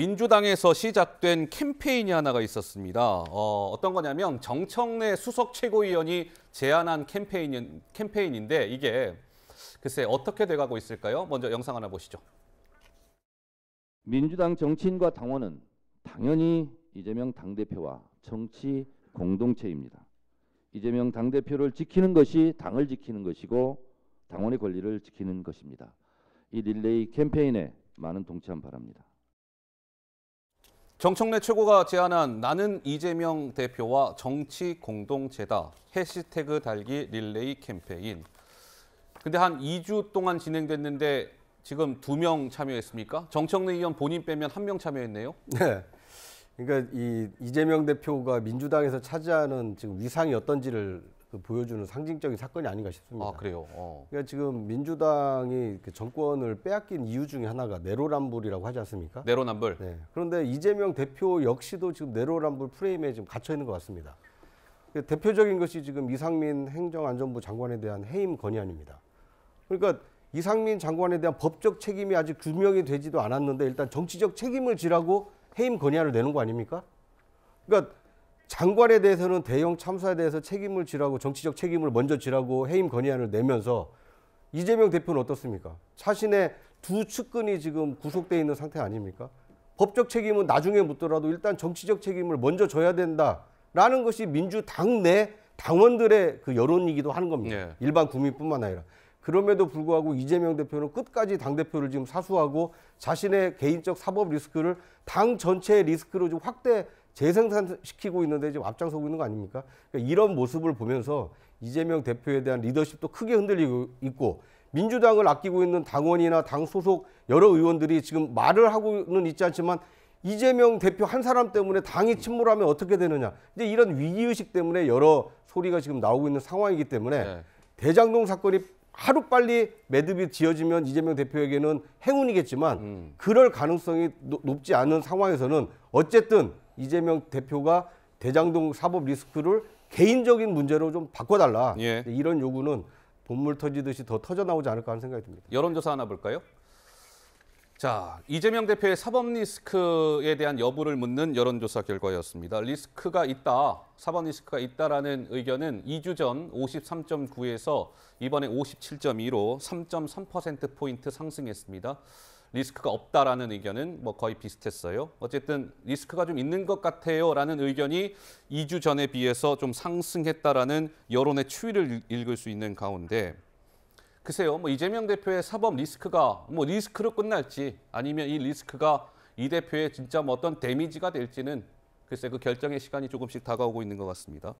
민주당에서 시작된 캠페인이 하나가 있었습니다. 어, 떤 거냐면 정청래 수석 최고위원이 제안한 캠페인, 캠페인인데 이게 글쎄 어떻게 돼가고 있을까요? 먼저 영상 하나 보시죠. 민주당 정치인과 당원은 당연히 이재명 당대표와 정치 공동체입니다. 이재명 당대표를 지키는 것이 당을 지키는 것이고 당원의 권리를 지키는 것입니다. 이 릴레이 캠페인에 많은 동참 바랍니다. 정청래 최고가 제안한 나는 이재명 대표와 정치 공동체다 해시태그 달기 릴레이 캠페인. 근데 한 2주 동안 진행됐는데 지금 두 명 참여했습니까? 정청래 의원 본인 빼면 한 명 참여했네요. 네. 그러니까 이 이재명 대표가 민주당에서 차지하는 지금 위상이 어떤지를 그 보여주는 상징적인 사건이 아닌가 싶습니다. 아 그래요. 어. 그러니까 지금 민주당이 그 정권을 빼앗긴 이유 중에 하나가 내로남불이라고 하지 않습니까? 내로남불. 네. 그런데 이재명 대표 역시도 지금 내로남불 프레임에 지금 갇혀 있는 것 같습니다. 그 대표적인 것이 지금 이상민 행정안전부 장관에 대한 해임 건의안입니다. 그러니까 이상민 장관에 대한 법적 책임이 아직 규명이 되지도 않았는데 일단 정치적 책임을 지라고 해임 건의안을 내는 거 아닙니까? 그러니까 장관에 대해서는 대형 참사에 대해서 책임을 지라고 정치적 책임을 먼저 지라고 해임 건의안을 내면서 이재명 대표는 어떻습니까? 자신의 두 측근이 지금 구속돼 있는 상태 아닙니까? 법적 책임은 나중에 묻더라도 일단 정치적 책임을 먼저 져야 된다라는 것이 민주당 내 당원들의 그 여론이기도 하는 겁니다. 네. 일반 국민뿐만 아니라. 그럼에도 불구하고 이재명 대표는 끝까지 당대표를 지금 사수하고 자신의 개인적 사법 리스크를 당 전체의 리스크로 지금 확대 재생산시키고 있는데 지금 앞장서고 있는 거 아닙니까? 그러니까 이런 모습을 보면서 이재명 대표에 대한 리더십도 크게 흔들리고 있고 민주당을 아끼고 있는 당원이나 당 소속 여러 의원들이 지금 말을 하고는 있지 않지만 이재명 대표 한 사람 때문에 당이 침몰하면 어떻게 되느냐. 이제 이런 위기의식 때문에 여러 소리가 지금 나오고 있는 상황이기 때문에 네. 대장동 사건이 하루빨리 매듭이 지어지면 이재명 대표에게는 행운이겠지만 음. 그럴 가능성이 높지 않은 상황에서는 어쨌든 이재명 대표가 대장동 사법 리스크를 개인적인 문제로 좀 바꿔달라. 예. 이런 요구는 본물 터지듯이 더 터져 나오지 않을까 하는 생각이 듭니다. 여론조사 하나 볼까요? 자, 이재명 대표의 사법 리스크에 대한 여부를 묻는 여론조사 결과였습니다. 리스크가 있다, 사법 리스크가 있다라는 의견은 2주 전 53.9에서 이번에 57.2로 3.3%포인트 상승했습니다. 리스크가 없다라는 의견은 뭐 거의 비슷했어요. 어쨌든 리스크가 좀 있는 것 같아요라는 의견이 2주 전에 비해서 좀 상승했다라는 여론의 추이를 읽을 수 있는 가운데 글쎄요, 뭐 이재명 대표의 사법 리스크가 뭐 리스크로 끝날지 아니면 이 리스크가 이 대표의 진짜 뭐 어떤 데미지가 될지는 글쎄 그 결정의 시간이 조금씩 다가오고 있는 것 같습니다.